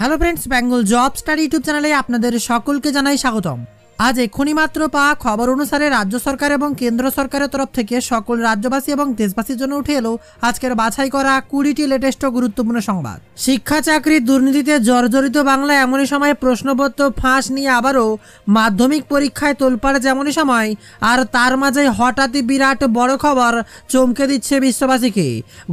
hello friends Bengal job star YouTube চ্যানেলে আপনাদের সকলকে জানাই স্বাগতম আজ এক্ষুনি মাত্র পাওয়া খবর অনুসারে রাজ্য সরকার এবং কেন্দ্র সরকারের তরফ থেকে সকল রাজ্যবাসী এবং দেশবাসীর জন্য উঠে এলো আজকের বাছাই করা কুড়িটি লেটেস্ট গুরুত্বপূর্ণ সংবাদ শিক্ষা চাকরি দুর্নীতিতে জর্জরিত বাংলা এমনই সময় প্রশ্নপত্র ফাঁস নিয়ে আবারও মাধ্যমিক পরীক্ষায় তোলপাড় যেমনই সময় আর তার মাঝে হঠাৎই বিরাট বড় খবর চমকে দিচ্ছে বিশ্ববাসীকে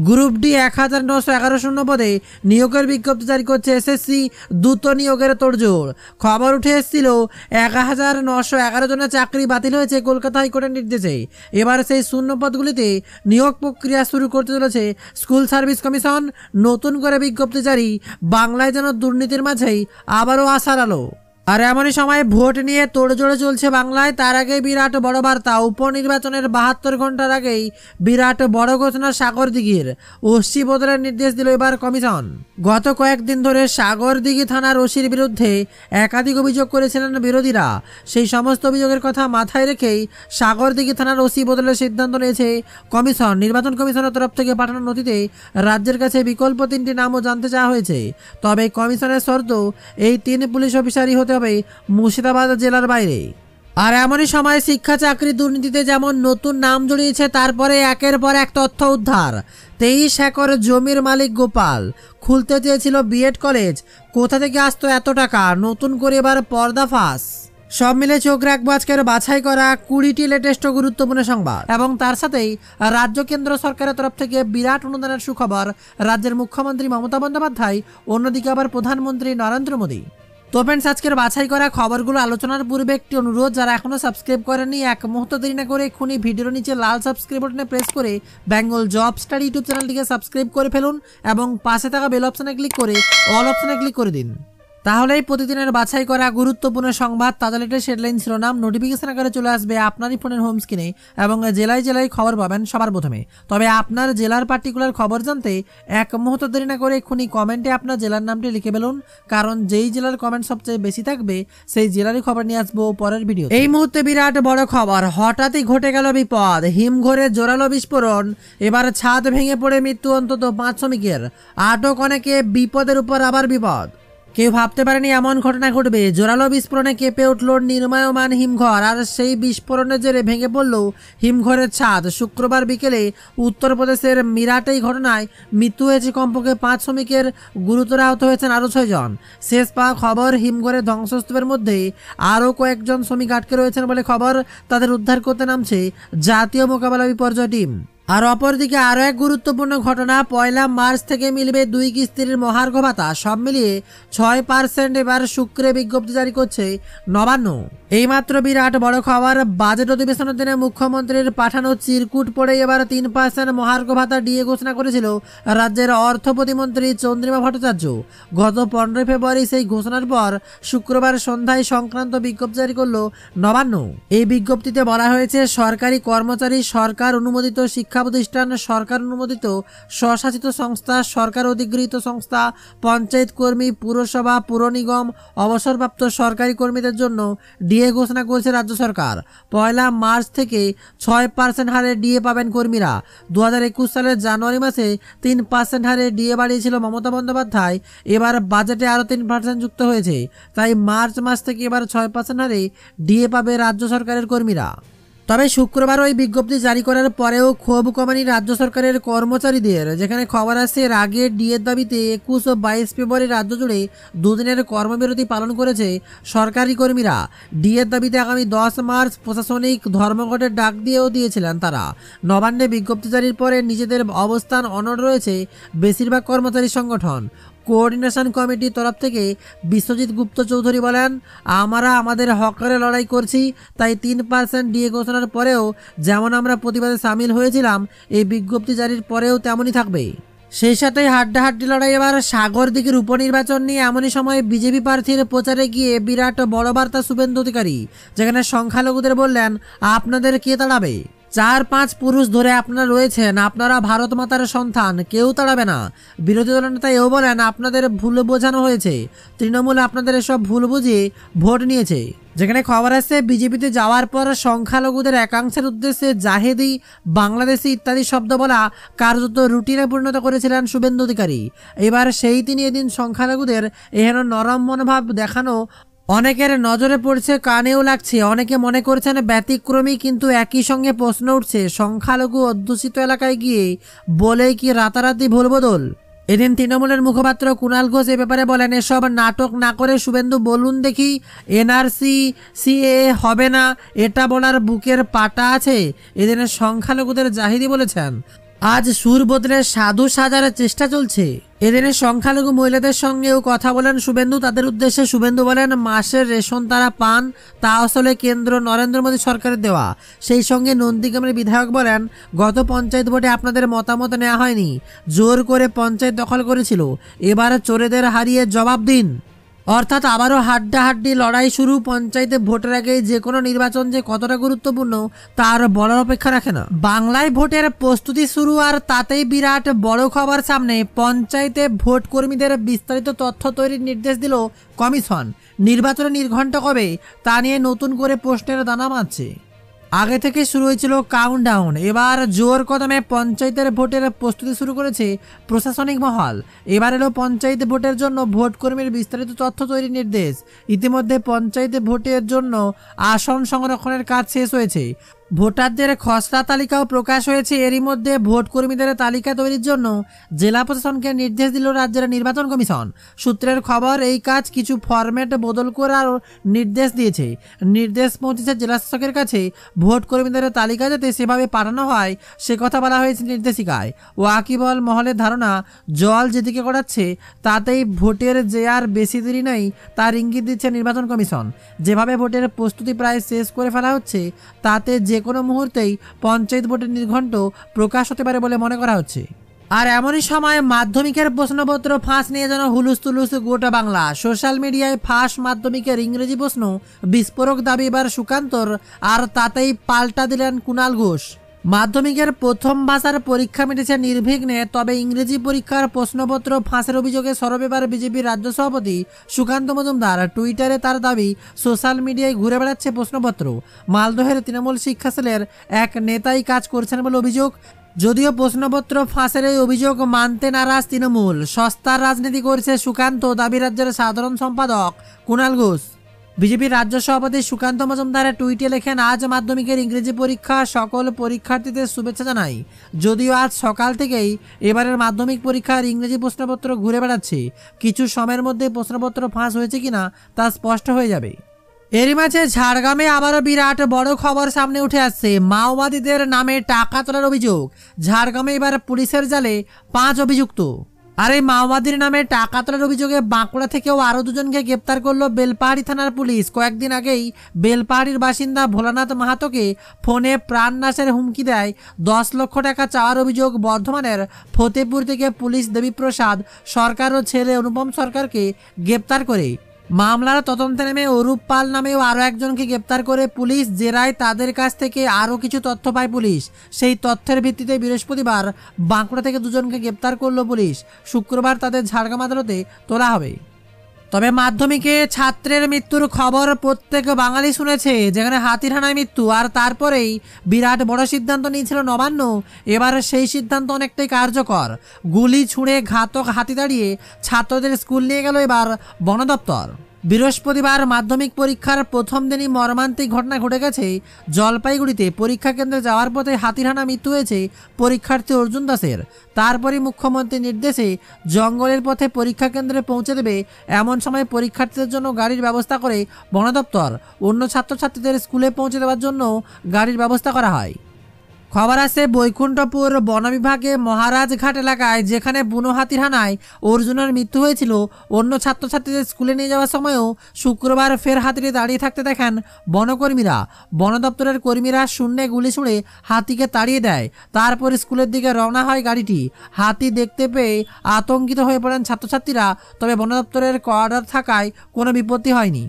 গ্রুপ ডি এক হাজার নশো এগারো শূন্য পদে নিয়োগের বিজ্ঞপ্তি জারি করছে এসএসসি দ্রুত নিয়োগের তোড়জোড় খবর উঠে এসেছিল এক হাজার হাজার নশো এগারো জনের চাকরি বাতিল হয়েছে কলকাতা হাইকোর্টের নির্দেশে এবার সেই শূন্য পদগুলিতে নিয়োগ প্রক্রিয়া শুরু করতে চলেছে স্কুল সার্ভিস কমিশন নতুন করে বিজ্ঞপ্তি জারি বাংলায় যেন দুর্নীতির মাঝেই আবারও আশার আলো আর এমনই সময় ভোট নিয়ে তোড়জোড়ে চলছে বাংলায় তার আগে বিরাট বড় বার্তা উপনির্বাচনের বাহাত্তর ঘন্টার আগেই বিরাট বড় ঘোষণা সাগর দিঘির ওসি বদলের নির্দেশ দিল এবার কমিশন গত কয়েকদিন ধরে সাগর দিঘি থানার ওসির বিরুদ্ধে একাধিক অভিযোগ করেছিলেন বিরোধীরা সেই সমস্ত অভিযোগের কথা মাথায় রেখেই সাগর দিঘি থানার ওসি বদলের সিদ্ধান্ত নিয়েছে কমিশন নির্বাচন কমিশনের তরফ থেকে পাঠানো নথিতে রাজ্যের কাছে বিকল্প তিনটি নামও জানতে চাওয়া হয়েছে তবে কমিশনের শর্ত এই তিন পুলিশ অফিসারই হতে হবে মুর্শিদাবাদ জেলার বাইরে আর এমনই সময় শিক্ষা চাকরি দুর্নীতিতে যেমন নতুন নাম জড়িয়েছে তারপরে একের পর এক তথ্য উদ্ধার তেইশ একর জমির মালিক গোপাল খুলতে চেয়েছিল বিএড কলেজ কোথা থেকে আসতো এত টাকা নতুন করে এবার ফাঁস সব মিলে চোখ রাখবো আজকের বাছাই করা কুড়িটি লেটেস্ট গুরুত্বপূর্ণ সংবাদ এবং তার সাথেই রাজ্য কেন্দ্র সরকারের তরফ থেকে বিরাট অনুদানের সুখবর রাজ্যের মুখ্যমন্ত্রী মমতা বন্দ্যোপাধ্যায় অন্যদিকে আবার প্রধানমন্ত্রী নরেন্দ্র মোদী তো ফ্রেন্ডস আজকের বাছাই করা খবরগুলো আলোচনার পূর্বে একটি অনুরোধ যারা এখনও সাবস্ক্রাইব করেনি এক মুহূর্ত দেরি না করে খুনি ভিডিওর নিচে লাল সাবস্ক্রাইব বাটনে প্রেস করে বেঙ্গল জব স্টাডি ইউটিউব চ্যানেলটিকে সাবস্ক্রাইব করে ফেলুন এবং পাশে থাকা বেল অপশানে ক্লিক করে অল অপশানে ক্লিক করে দিন তাহলেই প্রতিদিনের বাছাই করা গুরুত্বপূর্ণ সংবাদ তাজা লেটেস্ট হেডলাইন শিরোনাম নোটিফিকেশন আকারে চলে আসবে আপনারই ফোনের হোম স্ক্রিনে এবং জেলায় জেলায় খবর পাবেন সবার প্রথমে তবে আপনার জেলার পার্টিকুলার খবর জানতে এক মুহূর্ত দেরি না করে এক্ষুনি কমেন্টে আপনার জেলার নামটি লিখে ফেলুন কারণ যেই জেলার কমেন্ট সবচেয়ে বেশি থাকবে সেই জেলারই খবর নিয়ে আসবো পরের ভিডিও এই মুহূর্তে বিরাট বড় খবর হঠাৎই ঘটে গেল বিপদ হিমঘরে জোরালো বিস্ফোরণ এবার ছাদ ভেঙে পড়ে মৃত্যু অন্তত পাঁচ শ্রমিকের আটক অনেকে বিপদের উপর আবার বিপদ কেউ ভাবতে পারেনি এমন ঘটনা ঘটবে জোরালো বিস্ফোরণে কেঁপে উঠল নির্মায়মান হিমঘর আর সেই বিস্ফোরণের জেরে ভেঙে পড়ল হিমঘরের ছাদ শুক্রবার বিকেলে উত্তরপ্রদেশের মিরাটেই ঘটনায় মৃত্যু হয়েছে কমপক্ষে পাঁচ শ্রমিকের গুরুতর আহত হয়েছেন আরও ছয়জন শেষ পাওয়া খবর হিমঘরের ধ্বংসস্তূপের মধ্যে আরও কয়েকজন শ্রমিক আটকে রয়েছেন বলে খবর তাদের উদ্ধার করতে নামছে জাতীয় মোকাবেলা বিপর্যয় টিম আর অপরদিকে আরও এক গুরুত্বপূর্ণ ঘটনা পয়লা মার্চ থেকে মিলবে দুই কিস্তির মহার্ঘ ভাতা সব মিলিয়ে ছয় পার্সেন্ট এবার শুক্রে বিজ্ঞপ্তি জারি করছে নবান্ন এইমাত্র বিরাট বড় খবর বাজেট অধিবেশনের দিনে মুখ্যমন্ত্রীর পাঠানো চিরকুট পড়ে এবার তিন পার্সেন্ট মহার্ঘ ভাতা ডিএ ঘোষণা করেছিল রাজ্যের অর্থ প্রতিমন্ত্রী চন্দ্রিমা ভট্টাচার্য গত পনেরোই ফেব্রুয়ারি সেই ঘোষণার পর শুক্রবার সন্ধ্যায় সংক্রান্ত বিজ্ঞপ্তি জারি করল নবান্ন এই বিজ্ঞপ্তিতে বলা হয়েছে সরকারি কর্মচারী সরকার অনুমোদিত শিক্ষা শিক্ষা প্রতিষ্ঠান সরকার অনুমোদিত স্বশাসিত সংস্থা সরকার অধিগৃহীত সংস্থা পঞ্চায়েত কর্মী পুরসভা পুর নিগম অবসরপ্রাপ্ত সরকারি কর্মীদের জন্য ডিএ ঘোষণা করেছে রাজ্য সরকার পয়লা মার্চ থেকে ছয় পার্সেন্ট হারে ডিএ পাবেন কর্মীরা দু হাজার একুশ সালের জানুয়ারি মাসে তিন পার্সেন্ট হারে ডিএ বাড়িয়েছিল মমতা বন্দ্যোপাধ্যায় এবার বাজেটে আরও তিন পার্সেন্ট যুক্ত হয়েছে তাই মার্চ মাস থেকে এবার ছয় পার্সেন্ট হারে ডিএ পাবে রাজ্য সরকারের কর্মীরা তবে শুক্রবার ওই বিজ্ঞপ্তি জারি করার পরেও ক্ষোভ কমানি রাজ্য সরকারের কর্মচারীদের যেখানে খবর আসছে আগে ডিএর দাবিতে একুশ ও বাইশ ফেব্রুয়ারি রাজ্য জুড়ে দুদিনের কর্মবিরতি পালন করেছে সরকারি কর্মীরা ডিএর দাবিতে আগামী দশ মার্চ প্রশাসনিক ধর্মঘটের ডাক দিয়েও দিয়েছিলেন তারা নবান্নে বিজ্ঞপ্তি জারির পরে নিজেদের অবস্থান অনড় রয়েছে বেশিরভাগ কর্মচারী সংগঠন কোঅর্ডিনেশন কমিটির তরফ থেকে বিশ্বজিৎ গুপ্ত চৌধুরী বলেন আমরা আমাদের হকারে লড়াই করছি তাই তিন পার্সেন্ট ডিএ ঘোষণার পরেও যেমন আমরা প্রতিবাদে সামিল হয়েছিলাম এই বিজ্ঞপ্তি জারির পরেও তেমনই থাকবে সেই সাথে হাড্ডাহাড্ডি লড়াই এবার সাগর দিকের উপনির্বাচন নিয়ে এমনই সময় বিজেপি প্রার্থীর প্রচারে গিয়ে বিরাট বড় বার্তা শুভেন্দু অধিকারী যেখানে সংখ্যালঘুদের বললেন আপনাদের কে দাঁড়াবে চার পাঁচ পুরুষ ধরে আপনারা রয়েছেন আপনারা ভারত মাতার সন্তান কেউ তাড়াবে না বিরোধী দল নেতা এও বলেন আপনাদের ভুল বোঝানো হয়েছে তৃণমূল আপনাদের এসব ভুল বুঝিয়ে ভোট নিয়েছে যেখানে খবর আসছে বিজেপিতে যাওয়ার পর সংখ্যালঘুদের একাংশের উদ্দেশ্যে জাহেদি বাংলাদেশি ইত্যাদি শব্দ বলা কার্যত রুটিনে পরিণত করেছিলেন শুভেন্দু অধিকারী এবার সেই তিনি এদিন সংখ্যালঘুদের এহেন নরম মনোভাব দেখানো অনেকের নজরে পড়ছে কানেও লাগছে অনেকে মনে করছেন ব্যতিক্রমী কিন্তু একই সঙ্গে প্রশ্ন উঠছে সংখ্যালঘু অধ্যুষিত এলাকায় গিয়ে বলেই কি রাতারাতি ভুল বদল এদিন তৃণমূলের মুখপাত্র কুণাল ঘোষ এ ব্যাপারে বলেন এসব নাটক না করে শুভেন্দু বলুন দেখি এনআরসি সিএ হবে না এটা বলার বুকের পাটা আছে এদিনের সংখ্যালঘুদের জাহিদি বলেছেন আজ সুরবোদনের সাধু সাজারের চেষ্টা চলছে এদিনে সংখ্যালঘু মহিলাদের সঙ্গেও কথা বলেন শুভেন্দু তাদের উদ্দেশ্যে শুভেন্দু বলেন মাসের রেশন তারা পান তা আসলে কেন্দ্র নরেন্দ্র মোদী সরকারের দেওয়া সেই সঙ্গে নন্দীগ্রামের বিধায়ক বলেন গত পঞ্চায়েত ভোটে আপনাদের মতামত নেওয়া হয়নি জোর করে পঞ্চায়েত দখল করেছিল এবার চোরেদের হারিয়ে জবাব দিন অর্থাৎ আবারও হাড্ডাহাড্ডি লড়াই শুরু পঞ্চায়েতে ভোটের আগে যে কোনো নির্বাচন যে কতটা গুরুত্বপূর্ণ তার বলার অপেক্ষা রাখে না বাংলায় ভোটের প্রস্তুতি শুরু আর তাতেই বিরাট বড় খবর সামনে পঞ্চায়েতে ভোট কর্মীদের বিস্তারিত তথ্য তৈরির নির্দেশ দিল কমিশন নির্বাচনে নির্ঘণ্ট কবে তা নিয়ে নতুন করে প্রশ্নের দানা মারছে আগে থেকে শুরু হয়েছিল কাউন্টডাউন এবার জোর কদমে পঞ্চায়েতের ভোটের প্রস্তুতি শুরু করেছে প্রশাসনিক মহল এবার এলো পঞ্চায়েত ভোটের জন্য ভোট কর্মীর বিস্তারিত তথ্য তৈরির নির্দেশ ইতিমধ্যে পঞ্চায়েত ভোটের জন্য আসন সংরক্ষণের কাজ শেষ হয়েছে ভোটারদের খসড়া তালিকাও প্রকাশ হয়েছে এরই মধ্যে ভোট কর্মীদের তালিকা তৈরির জন্য জেলা প্রশাসনকে নির্দেশ দিল রাজ্যের নির্বাচন কমিশন সূত্রের খবর এই কাজ কিছু ফরম্যাট বদল করার নির্দেশ দিয়েছে নির্দেশ পৌঁছেছে জেলা শাসকের কাছে ভোট কর্মীদের তালিকা যাতে সেভাবে পাঠানো হয় সে কথা বলা হয়েছে নির্দেশিকায় ওয়াকিবল মহলের ধারণা জল যেদিকে করাচ্ছে তাতেই ভোটের যে আর বেশি দেরি নেই তার ইঙ্গিত দিচ্ছে নির্বাচন কমিশন যেভাবে ভোটের প্রস্তুতি প্রায় শেষ করে ফেলা হচ্ছে তাতে যে যে কোনো মুহূর্তেই পঞ্চায়েত ভোটের নির্ঘণ্ট প্রকাশ হতে পারে বলে মনে করা হচ্ছে আর এমনই সময় মাধ্যমিকের প্রশ্নপত্র ফাঁস নিয়ে যেন হুলুস তুলুস গোটা বাংলা সোশ্যাল মিডিয়ায় ফাঁস মাধ্যমিকের ইংরেজি প্রশ্ন বিস্ফোরক দাবি এবার সুকান্তর আর তাতেই পাল্টা দিলেন কুণাল ঘোষ মাধ্যমিকের প্রথম ভাষার পরীক্ষা মিটেছে নির্বিঘ্নে তবে ইংরেজি পরীক্ষার প্রশ্নপত্র ফাঁসের অভিযোগে সরবেবার বিজেপির রাজ্য সভাপতি সুকান্ত মজুমদার টুইটারে তার দাবি সোশ্যাল মিডিয়ায় ঘুরে বেড়াচ্ছে প্রশ্নপত্র মালদহের তৃণমূল শিক্ষা সেলের এক নেতাই কাজ করছেন বলে অভিযোগ যদিও প্রশ্নপত্র ফাঁসের এই অভিযোগ মানতে নারাজ তৃণমূল সস্তার রাজনীতি করছে সুকান্ত দাবি রাজ্যের সাধারণ সম্পাদক কুণাল ঘোষ বিজেপির রাজ্য সভাপতি সুকান্ত মজুমদারের টুইটে লেখেন আজ মাধ্যমিকের ইংরেজি পরীক্ষা সকল পরীক্ষার্থীদের শুভেচ্ছা জানাই যদিও আজ সকাল থেকেই এবারের মাধ্যমিক পরীক্ষার ইংরেজি প্রশ্নপত্র ঘুরে বেড়াচ্ছে কিছু সময়ের মধ্যে প্রশ্নপত্র ফাঁস হয়েছে কিনা তা স্পষ্ট হয়ে যাবে এরই মাঝে ঝাড়গ্রামে আবারও বিরাট বড় খবর সামনে উঠে আসছে মাওবাদীদের নামে টাকা তোলার অভিযোগ ঝাড়গ্রামে এবার পুলিশের জালে পাঁচ অভিযুক্ত আর এই মাওবাদীর নামে টাকা তোলার অভিযোগে বাঁকুড়া থেকেও আরও দুজনকে গ্রেপ্তার করল বেলপাহাড়ি থানার পুলিশ কয়েকদিন আগেই বেলপাহাড়ির বাসিন্দা ভোলানাথ মাহাতোকে ফোনে প্রাণ নাশের হুমকি দেয় দশ লক্ষ টাকা চাওয়ার অভিযোগ বর্ধমানের ফতেপুর থেকে পুলিশ দেবীপ্রসাদ সরকার ও ছেলে অনুপম সরকারকে গ্রেপ্তার করে মামলার তদন্তে নেমে অরূপ পাল নামেও আরও একজনকে গ্রেপ্তার করে পুলিশ জেরায় তাদের কাছ থেকে আরও কিছু তথ্য পায় পুলিশ সেই তথ্যের ভিত্তিতে বৃহস্পতিবার বাঁকুড়া থেকে দুজনকে গ্রেপ্তার করল পুলিশ শুক্রবার তাদের ঝাড়গ্রাম আদালতে তোলা হবে তবে মাধ্যমিকে ছাত্রের মৃত্যুর খবর প্রত্যেক বাঙালি শুনেছে যেখানে হাতিরহানায় মৃত্যু আর তারপরেই বিরাট বড় সিদ্ধান্ত নিয়েছিল নবান্ন এবার সেই সিদ্ধান্ত অনেকটাই কার্যকর গুলি ছুঁড়ে ঘাতক হাতি দাঁড়িয়ে ছাত্রদের স্কুল নিয়ে গেল এবার বনদপ্তর বৃহস্পতিবার মাধ্যমিক পরীক্ষার প্রথম দিনই মর্মান্তিক ঘটনা ঘটে গেছে জলপাইগুড়িতে পরীক্ষা কেন্দ্রে যাওয়ার পথে হাতিরানা মৃত্যু হয়েছে পরীক্ষার্থী অর্জুন দাসের তারপরই মুখ্যমন্ত্রীর নির্দেশে জঙ্গলের পথে পরীক্ষা কেন্দ্রে পৌঁছে দেবে এমন সময় পরীক্ষার্থীদের জন্য গাড়ির ব্যবস্থা করে বনদপ্তর অন্য ছাত্রছাত্রীদের স্কুলে পৌঁছে দেওয়ার জন্য গাড়ির ব্যবস্থা করা হয় খবর আছে বৈকুণ্ঠপুর বন বিভাগে মহারাজঘাট এলাকায় যেখানে বুনো হাতির হানায় অর্জুনের মৃত্যু হয়েছিল অন্য ছাত্রছাত্রীদের স্কুলে নিয়ে যাওয়ার সময়ও শুক্রবার ফের হাতিটি দাঁড়িয়ে থাকতে দেখেন বনকর্মীরা বন দপ্তরের কর্মীরা শূন্যে গুলি ছুঁড়ে হাতিকে তাড়িয়ে দেয় তারপর স্কুলের দিকে রওনা হয় গাড়িটি হাতি দেখতে পেয়ে আতঙ্কিত হয়ে পড়েন ছাত্রছাত্রীরা তবে বন দপ্তরের কর্ডার থাকায় কোনো বিপত্তি হয়নি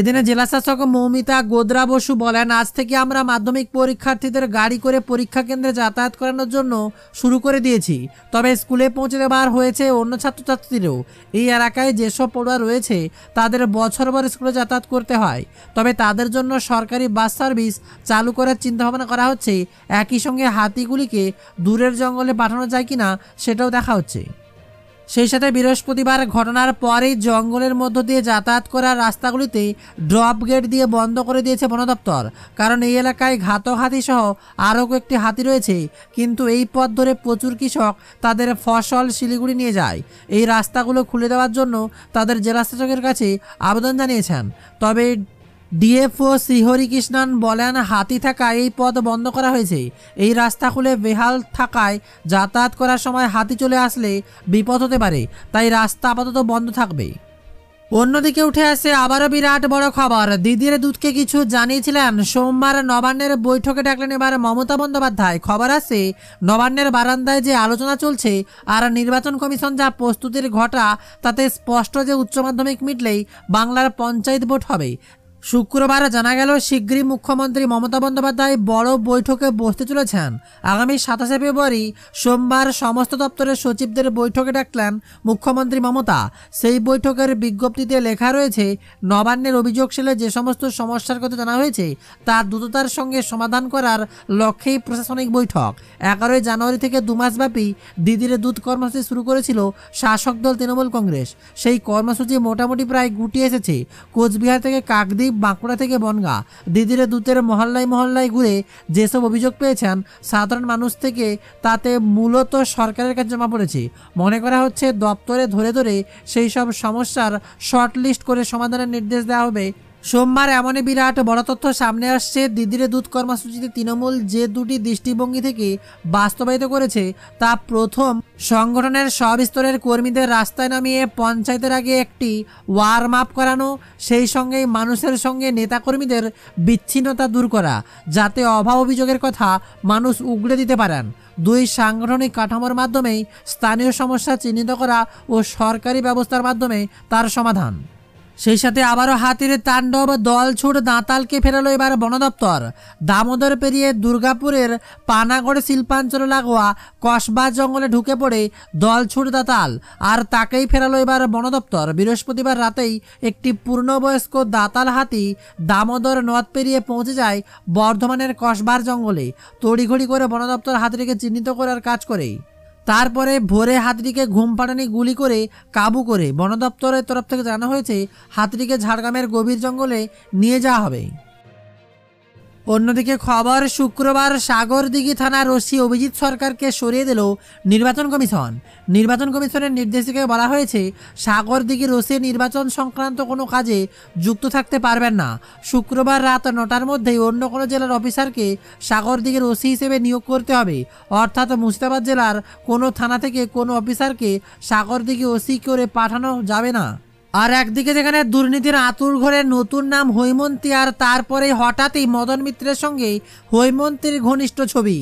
এদিনে জেলাশাসক মৌমিতা গোদরা বসু বলেন আজ থেকে আমরা মাধ্যমিক পরীক্ষার্থীদের গাড়ি করে পরীক্ষা কেন্দ্রে যাতায়াত করানোর জন্য শুরু করে দিয়েছি তবে স্কুলে পৌঁছে দেওয়ার হয়েছে অন্য ছাত্রছাত্রীদেরও এই এলাকায় যেসব পড়ুয়া রয়েছে তাদের বছরবার স্কুলে যাতায়াত করতে হয় তবে তাদের জন্য সরকারি বাস সার্ভিস চালু করার চিন্তাভাবনা করা হচ্ছে একই সঙ্গে হাতিগুলিকে দূরের জঙ্গলে পাঠানো যায় কিনা সেটাও দেখা হচ্ছে সেই সাথে বৃহস্পতিবার ঘটনার পরেই জঙ্গলের মধ্য দিয়ে যাতায়াত করার রাস্তাগুলিতে ড্রপ গেট দিয়ে বন্ধ করে দিয়েছে বন দপ্তর কারণ এই এলাকায় ঘাতক হাতি সহ আরও কয়েকটি হাতি রয়েছে কিন্তু এই পথ ধরে প্রচুর কৃষক তাদের ফসল শিলিগুড়ি নিয়ে যায় এই রাস্তাগুলো খুলে দেওয়ার জন্য তাদের জেলা শাসকের কাছে আবেদন জানিয়েছেন তবে ডিএফও শ্রী কৃষ্ণন বলেন হাতি থাকা এই পথ বন্ধ করা হয়েছে এই রাস্তা খুলে বেহাল থাকায় যাতায়াত করার সময় হাতি চলে আসলে বিপদ হতে পারে তাই রাস্তা আপাতত বন্ধ থাকবে অন্যদিকে উঠে আসে আবারও বিরাট বড় খবর দিদির দুধকে কিছু জানিয়েছিলেন সোমবার নবান্নের বৈঠকে ডাকলেন এবার মমতা বন্দ্যোপাধ্যায় খবর আছে নবান্নের বারান্দায় যে আলোচনা চলছে আর নির্বাচন কমিশন যা প্রস্তুতির ঘটা তাতে স্পষ্ট যে উচ্চ মাধ্যমিক মিটলেই বাংলার পঞ্চায়েত ভোট হবে শুক্রবার জানা গেল শিগগিরই মুখ্যমন্ত্রী মমতা বন্দ্যোপাধ্যায় বড় বৈঠকে বসতে চলেছেন আগামী সাতাশে ফেব্রুয়ারি সোমবার সমস্ত দপ্তরের সচিবদের বৈঠকে ডাকলেন মুখ্যমন্ত্রী মমতা সেই বৈঠকের বিজ্ঞপ্তিতে লেখা রয়েছে নবান্নের অভিযোগ অভিযোগশীলে যে সমস্ত সমস্যার কথা জানা হয়েছে তা দ্রুততার সঙ্গে সমাধান করার লক্ষ্যেই প্রশাসনিক বৈঠক এগারোই জানুয়ারি থেকে দুমাসব্যাপী দিদিরে দুধ কর্মসূচি শুরু করেছিল শাসক দল তৃণমূল কংগ্রেস সেই কর্মসূচি মোটামুটি প্রায় গুটিয়ে এসেছে কোচবিহার থেকে কাকদ্বীপ বাঁকুড়া থেকে বনগা দিদিরে দূতের মহল্লায় মহল্লায় ঘুরে যেসব অভিযোগ পেয়েছেন সাধারণ মানুষ থেকে তাতে মূলত সরকারের কাছে জমা পড়েছে মনে করা হচ্ছে দপ্তরে ধরে ধরে সেই সব সমস্যার শর্টলিস্ট করে সমাধানের নির্দেশ দেওয়া হবে সোমবার এমনই বিরাট বড় তথ্য সামনে আসছে দিদিরে দুধ কর্মসূচিতে তৃণমূল যে দুটি দৃষ্টিভঙ্গি থেকে বাস্তবায়িত করেছে তা প্রথম সংগঠনের সব স্তরের কর্মীদের রাস্তায় নামিয়ে পঞ্চায়েতের আগে একটি ওয়ার্ম আপ করানো সেই সঙ্গে মানুষের সঙ্গে নেতাকর্মীদের বিচ্ছিন্নতা দূর করা যাতে অভাব অভিযোগের কথা মানুষ উগড়ে দিতে পারেন দুই সাংগঠনিক কাঠামোর মাধ্যমেই স্থানীয় সমস্যা চিহ্নিত করা ও সরকারি ব্যবস্থার মাধ্যমে তার সমাধান সেই সাথে আবারও হাতির তাণ্ডব দল ছুট দাঁতালকে ফেরালো এবার বন দপ্তর দামোদর পেরিয়ে দুর্গাপুরের পানাগড় শিল্পাঞ্চলে লাগোয়া কসবা জঙ্গলে ঢুকে পড়ে দল ছুট দাঁতাল আর তাকেই ফেরালো এবার বন দপ্তর বৃহস্পতিবার রাতেই একটি পূর্ণবয়স্ক দাঁতাল হাতি দামোদর নদ পেরিয়ে পৌঁছে যায় বর্ধমানের কসবার জঙ্গলে তড়িঘড়ি করে বন দপ্তর হাতিটিকে চিহ্নিত করার কাজ করে তারপরে ভোরে হাতটিকে ঘুম পাটানি গুলি করে কাবু করে বন দপ্তরের তরফ থেকে জানানো হয়েছে হাতটিকে ঝাড়গ্রামের গভীর জঙ্গলে নিয়ে যাওয়া হবে অন্যদিকে খবর শুক্রবার সাগরদিঘি থানার ওসি অভিজিৎ সরকারকে সরিয়ে দিল নির্বাচন কমিশন নির্বাচন কমিশনের নির্দেশিকায় বলা হয়েছে সাগরদিঘির ওসি নির্বাচন সংক্রান্ত কোনো কাজে যুক্ত থাকতে পারবেন না শুক্রবার রাত নটার মধ্যেই অন্য কোনো জেলার অফিসারকে সাগরদিঘির ওসি হিসেবে নিয়োগ করতে হবে অর্থাৎ মুর্শিদাবাদ জেলার কোনো থানা থেকে কোনো অফিসারকে সাগরদিঘি ওসি করে পাঠানো যাবে না আর একদিকে যেখানে দুর্নীতির আতুর ঘরে নতুন নাম হৈমন্তী আর তারপরে হঠাৎই মদন মিত্রের সঙ্গে হৈমন্তীর ঘনিষ্ঠ ছবি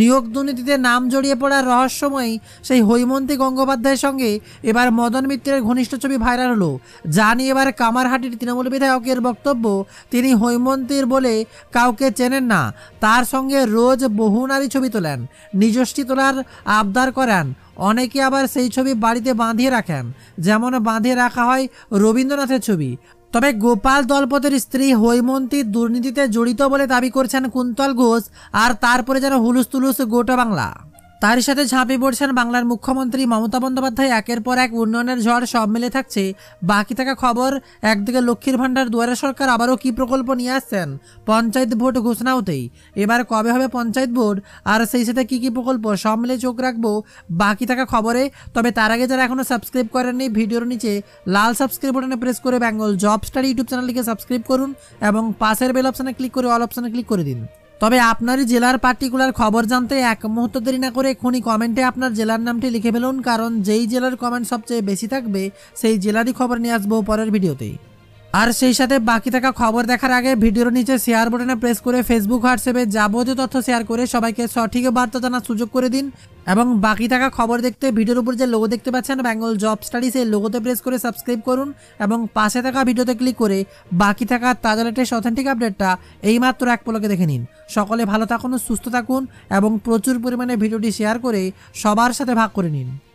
নিয়োগ দুর্নীতিতে নাম জড়িয়ে পড়ার রহস্যময় সেই হৈমন্তী গঙ্গোপাধ্যায়ের সঙ্গে এবার মদন মিত্রের ঘনিষ্ঠ ছবি ভাইরাল হলো যা নিয়ে এবার কামারহাটির তৃণমূল বিধায়কের বক্তব্য তিনি হৈমন্তীর বলে কাউকে চেনেন না তার সঙ্গে রোজ বহু নারী ছবি তোলেন নিজস্বী তোলার আবদার করেন অনেকে আবার সেই ছবি বাড়িতে বাঁধিয়ে রাখেন যেমন বাঁধিয়ে রাখা হয় রবীন্দ্রনাথের ছবি তবে গোপাল দলপতের স্ত্রী হৈমন্তী দুর্নীতিতে জড়িত বলে দাবি করছেন কুন্তল ঘোষ আর তারপরে যেন হুলুস তুলুস গোটা বাংলা তার সাথে ঝাঁপি পড়ছেন বাংলার মুখ্যমন্ত্রী মমতা বন্দ্যোপাধ্যায় একের পর এক উন্নয়নের ঝড় সব মিলে থাকছে বাকি থাকা খবর একদিকে লক্ষ্মীর ভাণ্ডার দুয়ারে সরকার আবারও কি প্রকল্প নিয়ে আসছেন পঞ্চায়েত ভোট ঘোষণা হতেই এবার কবে হবে পঞ্চায়েত ভোট আর সেই সাথে কী কী প্রকল্প সব মিলে চোখ রাখবো বাকি থাকা খবরে তবে তার আগে যারা এখনও সাবস্ক্রাইব করেননি ভিডিওর নিচে লাল সাবস্ক্রাইব বাটনে প্রেস করে বেঙ্গল জব স্টাডি ইউটিউব চ্যানেলটিকে সাবস্ক্রাইব করুন এবং পাশের বেল অপশানে ক্লিক করে অল অপশানে ক্লিক করে দিন তবে আপনারই জেলার পার্টিকুলার খবর জানতে এক মুহূর্ত দেরি না করে এক্ষুনি কমেন্টে আপনার জেলার নামটি লিখে ফেলুন কারণ যেই জেলার কমেন্ট সবচেয়ে বেশি থাকবে সেই জেলারই খবর নিয়ে আসবো পরের ভিডিওতেই আর সেই সাথে বাকি থাকা খবর দেখার আগে ভিডিওর নিচে শেয়ার বটনে প্রেস করে ফেসবুক হোয়াটসঅ্যাপে যাবতীয় তথ্য শেয়ার করে সবাইকে সঠিক বার্তা জানার সুযোগ করে দিন এবং বাকি থাকা খবর দেখতে ভিডিওর উপর যে লোগো দেখতে পাচ্ছেন বেঙ্গল জব স্টাডি সেই লোগোতে প্রেস করে সাবস্ক্রাইব করুন এবং পাশে থাকা ভিডিওতে ক্লিক করে বাকি থাকা তাজা লেটেস্ট অথেন্টিক আপডেটটা এইমাত্র এক পলকে দেখে নিন সকলে ভালো থাকুন সুস্থ থাকুন এবং প্রচুর পরিমাণে ভিডিওটি শেয়ার করে সবার সাথে ভাগ করে নিন